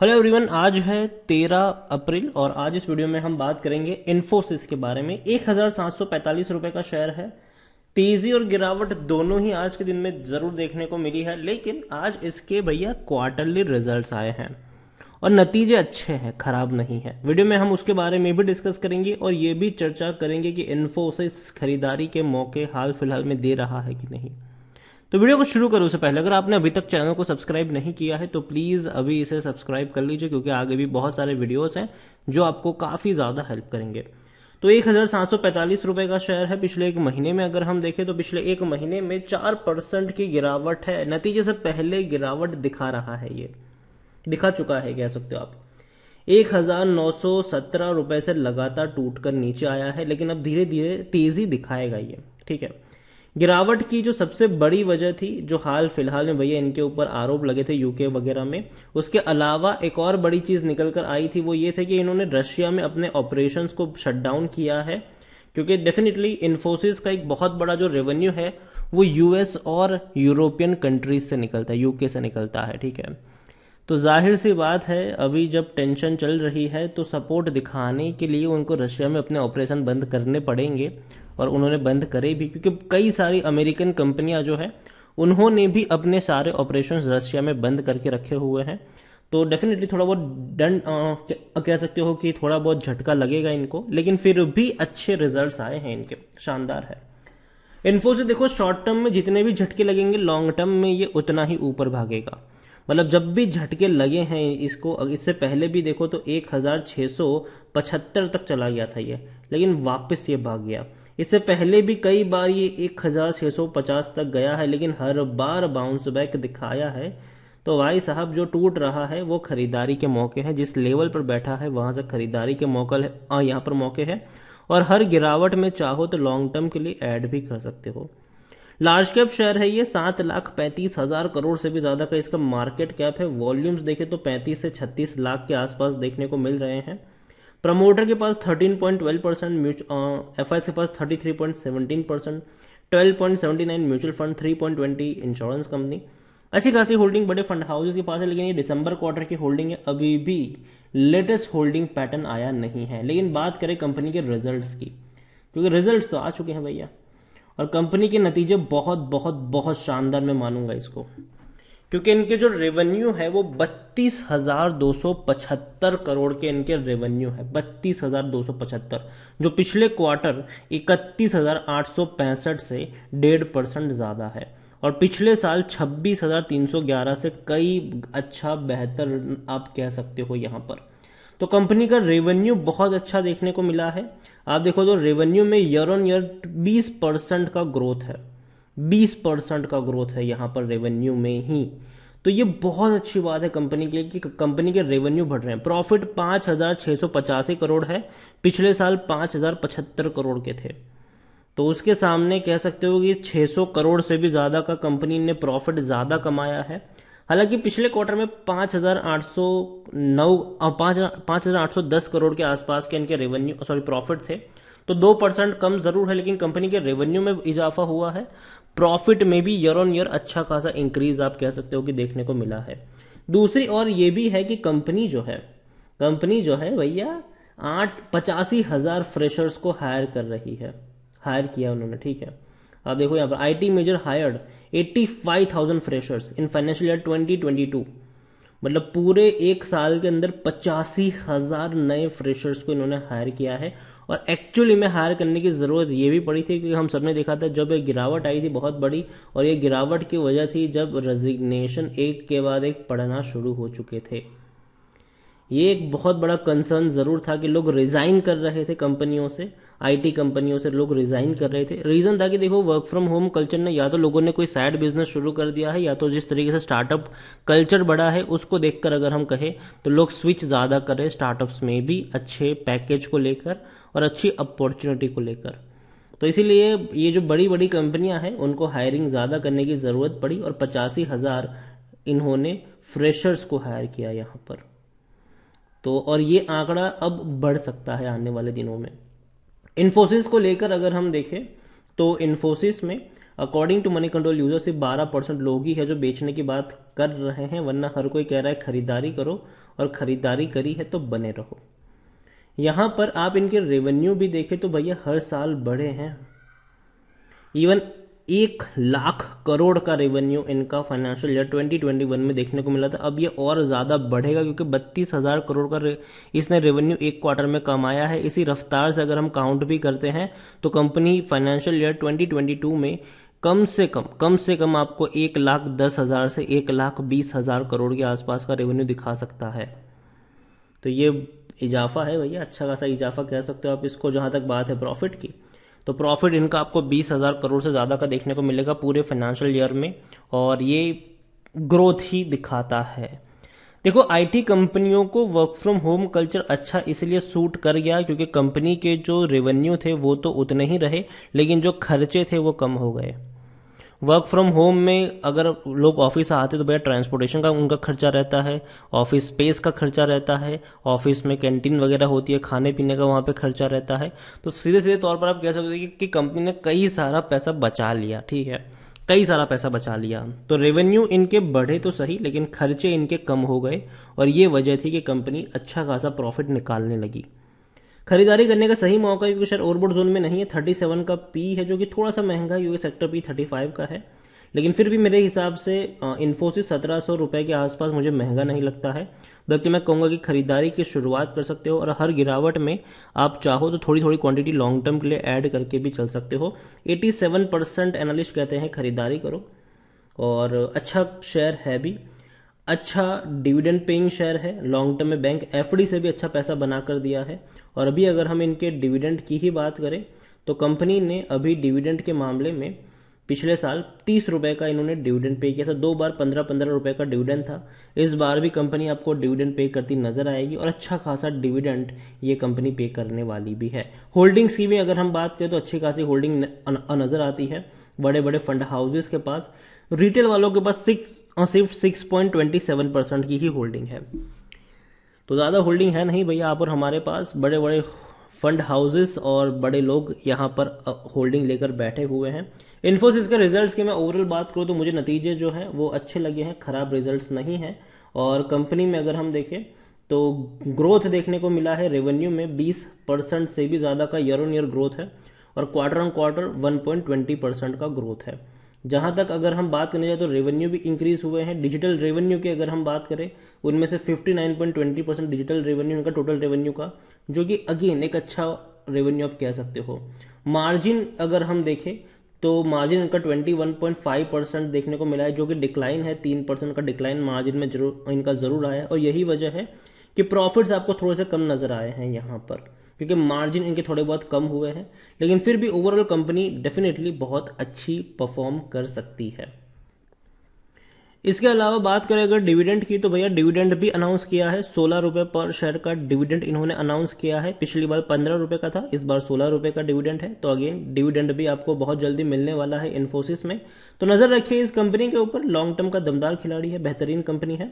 hello everyone आज है 13 अप्रैल और आज इस वीडियो में हम बात करेंगे इन्फोसिस के बारे में एक रुपए का शेयर है तेजी और गिरावट दोनों ही आज के दिन में जरूर देखने को मिली है लेकिन आज इसके भैया क्वार्टरली रिजल्ट्स आए हैं और नतीजे अच्छे हैं खराब नहीं है वीडियो में हम उसके बारे में भी डिस्कस करेंगे और ये भी चर्चा करेंगे कि इन्फोसिस खरीदारी के मौके हाल फिलहाल में दे रहा है कि नहीं तो वीडियो को शुरू करो उससे पहले अगर आपने अभी तक चैनल को सब्सक्राइब नहीं किया है तो प्लीज़ अभी इसे सब्सक्राइब कर लीजिए क्योंकि आगे भी बहुत सारे वीडियोस हैं जो आपको काफ़ी ज़्यादा हेल्प करेंगे तो एक हज़ार सात सौ पैंतालीस रुपये का शेयर है पिछले एक महीने में अगर हम देखें तो पिछले एक महीने में चार परसेंट की गिरावट है नतीजे से पहले गिरावट दिखा रहा है ये दिखा चुका है कह सकते हो आप एक हज़ार नौ सौ सत्रह रुपये से लगातार टूट कर नीचे आया है लेकिन अब धीरे धीरे तेज़ी दिखाएगा ये ठीक है गिरावट की जो सबसे बड़ी वजह थी जो हाल फिलहाल में भैया इनके ऊपर आरोप लगे थे यूके वगैरह में उसके अलावा एक और बड़ी चीज़ निकल कर आई थी वो ये थे कि इन्होंने रशिया में अपने ऑपरेशन को शटडाउन किया है क्योंकि डेफिनेटली इन्फोसिस का एक बहुत बड़ा जो रेवेन्यू है वो यूएस और यूरोपियन कंट्रीज से निकलता है यूके से निकलता है ठीक है तो जाहिर सी बात है अभी जब टेंशन चल रही है तो सपोर्ट दिखाने के लिए उनको रशिया में अपने ऑपरेशन बंद करने पड़ेंगे और उन्होंने बंद करे भी क्योंकि कई सारी अमेरिकन कंपनियां जो है उन्होंने भी अपने सारे ऑपरेशन रशिया में बंद करके रखे हुए हैं तो डेफिनेटली थोड़ा बहुत डन कह सकते हो कि थोड़ा बहुत झटका लगेगा इनको लेकिन फिर भी अच्छे रिजल्ट्स आए हैं इनके शानदार है इन्फोसिस देखो शॉर्ट टर्म में जितने भी झटके लगेंगे लॉन्ग टर्म में ये उतना ही ऊपर भागेगा मतलब जब भी झटके लगे हैं इसको इससे पहले भी देखो तो एक हज़ार छः सौ पचहत्तर तक चला गया था ये लेकिन वापस ये भाग गया इससे पहले भी कई बार ये एक हज़ार छः सौ पचास तक गया है लेकिन हर बार बाउंस बैक दिखाया है तो भाई साहब जो टूट रहा है वो खरीदारी के मौके हैं जिस लेवल पर बैठा है वहाँ से खरीदारी के मौका है यहाँ पर मौके हैं और हर गिरावट में चाहो तो लॉन्ग टर्म के लिए ऐड भी कर सकते हो लार्ज कैप शेयर है ये सात लाख पैंतीस हजार करोड़ से भी ज्यादा का इसका मार्केट कैप है वॉल्यूम्स देखे तो पैंतीस से छत्तीस लाख के आसपास देखने को मिल रहे हैं प्रमोटर के पास thirteen point twelve percent F के पास thirty three point seventeen percent twelve point seventy nine mutual fund three point twenty insurance company अच्छी खासी होल्डिंग बड़े फंड हाउसेज के पास है लेकिन ये दिसंबर क्वार्टर की होल्डिंग है अभी भी लेटेस्ट होल्डिंग पैटर्न आया नहीं है लेकिन बात करें कंपनी के रिजल्ट्स की क्योंकि रिजल्ट्स तो आ चुके हैं भैया और कंपनी के नतीजे बहुत बहुत बहुत शानदार मैं मानूंगा इसको क्योंकि इनके जो रेवेन्यू है वो बत्तीस हजार दो सौ पचहत्तर करोड़ के इनके रेवेन्यू है बत्तीस हजार दो सौ पचहत्तर जो पिछले क्वार्टर इकतीस हजार आठ सौ पैंसठ से डेढ़ परसेंट ज़्यादा है और पिछले साल छब्बीस हजार तीन सौ ग्यारह से कई अच्छा बेहतर आप कह सकते हो यहाँ पर तो कंपनी का रेवेन्यू बहुत अच्छा देखने को मिला है आप देखो तो रेवेन्यू में ईयर ऑन ईयर 20 परसेंट का ग्रोथ है 20 परसेंट का ग्रोथ है यहाँ पर रेवेन्यू में ही तो ये बहुत अच्छी बात है कंपनी के लिए कि कंपनी के रेवेन्यू बढ़ रहे हैं प्रॉफिट पाँच हज़ार छः सौ पचासी करोड़ है पिछले साल पाँच हज़ार पचहत्तर करोड़ के थे तो उसके सामने कह सकते हो कि छः सौ करोड़ से भी ज़्यादा का कंपनी ने प्रॉफिट ज़्यादा कमाया है हालांकि पिछले क्वार्टर में 5,809 5,810 करोड़ के आसपास के इनके रेवेन्यू सॉरी प्रॉफिट थे तो दो परसेंट कम जरूर है लेकिन कंपनी के रेवेन्यू में इजाफा हुआ है प्रॉफिट में भी ईयर ऑन ईयर अच्छा खासा इंक्रीज आप कह सकते हो कि देखने को मिला है दूसरी और ये भी है कि कंपनी जो है कंपनी जो है भैया आठ पचासी हज़ार फ्रेशर्स को हायर कर रही है हायर किया उन्होंने ठीक है आप हाँ, देखो यहाँ पर I T major hired eighty five thousand freshers in financial year twenty twenty two मतलब पूरे एक साल के अंदर पचासी हज़ार नए फ्रेशर्स को इन्होंने हायर किया है और एक्चुअली में हायर करने की ज़रूरत ये भी पड़ी थी क्योंकि हम सबने देखा था जब एक गिरावट आई थी बहुत बड़ी और ये गिरावट की वजह थी जब रेजिग्नेशन एक के बाद एक पढ़ना शुरू हो चुके थे ये एक बहुत बड़ा कंसर्न ज़रूर था कि लोग रिज़ाइन कर रहे थे कंपनियों से आईटी कंपनियों से लोग रिज़ाइन कर रहे थे रीज़न था कि देखो वर्क फ्रॉम होम कल्चर ने या तो लोगों ने कोई साइड बिजनेस शुरू कर दिया है या तो जिस तरीके से स्टार्टअप कल्चर बढ़ा है उसको देखकर अगर हम कहें तो लोग स्विच ज़्यादा कर रहे स्टार्टअप्स में भी अच्छे पैकेज को लेकर और अच्छी अपॉर्चुनिटी को लेकर तो इसीलिए ये जो बड़ी बड़ी कंपनियां हैं उनको हायरिंग ज़्यादा करने की ज़रूरत पड़ी और पचासी हज़ार इन्होंने फ्रेशर्स को हायर किया यहाँ पर तो और ये आंकड़ा अब बढ़ सकता है आने वाले दिनों में इन्फोसिस को लेकर अगर हम देखें तो इन्फोसिस में according to Moneycontrol user सिर्फ बारह परसेंट लोग ही है जो बेचने की बात कर रहे हैं वरना हर कोई कह रहा है खरीदारी करो और खरीदारी करी है तो बने रहो यहां पर आप इनके रेवेन्यू भी देखें तो भैया हर साल बढ़े हैं इवन एक लाख करोड़ का रेवेन्यू इनका फाइनेंशियल ईयर 2021 में देखने को मिला था अब ये और ज़्यादा बढ़ेगा क्योंकि बत्तीस हज़ार करोड़ का रे, इसने रेवेन्यू एक क्वार्टर में कमाया है इसी रफ्तार से अगर हम काउंट भी करते हैं तो कंपनी फाइनेंशियल ईयर 2022 में कम से कम कम से कम आपको एक लाख दस हज़ार से एक लाख बीस हज़ार करोड़ के आसपास का रेवेन्यू दिखा सकता है तो ये इजाफा है भैया अच्छा खासा इजाफा कह सकते हो आप इसको जहाँ तक बात है प्रॉफिट की तो प्रॉफिट इनका आपको बीस हज़ार करोड़ से ज़्यादा का देखने को मिलेगा पूरे फाइनेंशियल ईयर में और ये ग्रोथ ही दिखाता है देखो आईटी कंपनियों को वर्क फ्रॉम होम कल्चर अच्छा इसलिए सूट कर गया क्योंकि कंपनी के जो रेवेन्यू थे वो तो उतने ही रहे लेकिन जो खर्चे थे वो कम हो गए वर्क फ्रॉम होम में अगर लोग ऑफिस आते तो भैया ट्रांसपोर्टेशन का उनका खर्चा रहता है ऑफिस स्पेस का खर्चा रहता है ऑफिस में कैंटीन वगैरह होती है खाने पीने का वहाँ पे खर्चा रहता है तो सीधे सीधे तौर पर आप कह सकते हैं कि कंपनी ने कई सारा पैसा बचा लिया ठीक है कई सारा पैसा बचा लिया तो रेवेन्यू इनके बढ़े तो सही लेकिन खर्चे इनके कम हो गए और ये वजह थी कि कंपनी अच्छा खासा प्रॉफिट निकालने लगी खरीदारी करने का सही मौका क्योंकि शेयर ओवरबोर्ड जोन में नहीं है थर्टी सेवन का पी है जो कि थोड़ा सा महंगा है सेक्टर पी थर्टी फाइव का है लेकिन फिर भी मेरे हिसाब से इन्फोसिस सत्रह सौ रुपये के आसपास मुझे महंगा नहीं लगता है बल्कि मैं कहूँगा कि खरीदारी की शुरुआत कर सकते हो और हर गिरावट में आप चाहो तो थोड़ी थोड़ी क्वांटिटी लॉन्ग टर्म के लिए ऐड करके भी चल सकते हो 87 परसेंट एनालिस्ट कहते हैं खरीदारी करो और अच्छा शेयर है भी अच्छा डिविडेंड पेइंग शेयर है लॉन्ग टर्म में बैंक एफ से भी अच्छा पैसा बना कर दिया है और अभी अगर हम इनके डिविडेंड की ही बात करें तो कंपनी ने अभी डिविडेंड के मामले में पिछले साल तीस रुपये का इन्होंने डिविडेंड पे किया था दो बार पंद्रह पंद्रह रुपये का डिविडेंड था इस बार भी कंपनी आपको डिविडेंड पे करती नजर आएगी और अच्छा खासा डिविडेंड ये कंपनी पे करने वाली भी है होल्डिंग्स की भी अगर हम बात करें तो अच्छी खासी होल्डिंग नज़र आती है बड़े बड़े फंड हाउसेज के पास रिटेल वालों के पास सिक्स सिर्फ six point twenty seven percent की ही होल्डिंग है तो ज़्यादा होल्डिंग है नहीं भैया यहाँ पर हमारे पास बड़े बड़े फंड हाउसेस और बड़े लोग यहाँ पर होल्डिंग लेकर बैठे हुए हैं इन्फोसिस के रिजल्ट्स की मैं ओवरऑल बात करूँ तो मुझे नतीजे जो हैं वो अच्छे लगे हैं ख़राब रिजल्ट्स नहीं हैं और कंपनी में अगर हम देखें तो ग्रोथ देखने को मिला है रेवेन्यू में 20 परसेंट से भी ज़्यादा का ईयर ऑन ईयर ग्रोथ है और क्वार्टर ऑन क्वार्टर 1.20 परसेंट का ग्रोथ है जहां तक अगर हम बात करने जाए तो रेवेन्यू भी इंक्रीज़ हुए हैं डिजिटल रेवेन्यू की अगर हम बात करें उनमें से 59.20 परसेंट डिजिटल रेवेन्यू इनका टोटल रेवेन्यू का जो कि अगेन एक अच्छा रेवेन्यू आप कह सकते हो मार्जिन अगर हम देखें तो मार्जिन इनका 21.5 परसेंट देखने को मिला है जो कि डिक्लाइन है तीन परसेंट का डिक्लाइन मार्जिन में जरूर इनका ज़रूर आया है और यही वजह है कि प्रॉफिट्स आपको थोड़े से कम नज़र आए हैं यहाँ पर क्योंकि मार्जिन इनके थोड़े बहुत कम हुए हैं लेकिन फिर भी ओवरऑल कंपनी डेफिनेटली बहुत अच्छी परफॉर्म कर सकती है इसके अलावा बात करें अगर डिविडेंड की तो भैया डिविडेंड भी अनाउंस किया है सोलह रुपए पर शेयर का डिविडेंड इन्होंने अनाउंस किया है पिछली बार पंद्रह रुपये का था इस बार सोलह रुपए का डिविडेंड है तो अगेन डिविडेंड भी आपको बहुत जल्दी मिलने वाला है इन्फोसिस में तो नज़र रखिए इस कंपनी के ऊपर लॉन्ग टर्म का दमदार खिलाड़ी है बेहतरीन कंपनी है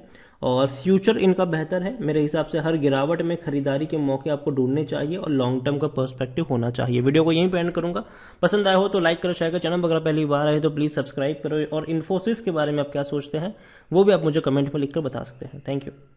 और फ्यूचर इनका बेहतर है मेरे हिसाब से हर गिरावट में खरीदारी के मौके आपको ढूंढने चाहिए और लॉन्ग टर्म का पर्सपेक्टिव होना चाहिए वीडियो को यहीं पर एंड करूंगा पसंद आया हो तो लाइक करो शेयर करो चैनल अगर पहली बार आए तो प्लीज़ सब्सक्राइब करो और इन्फोसिस के बारे में आप क्या सोचते हैं वो भी आप मुझे कमेंट में लिखकर बता सकते हैं थैंक यू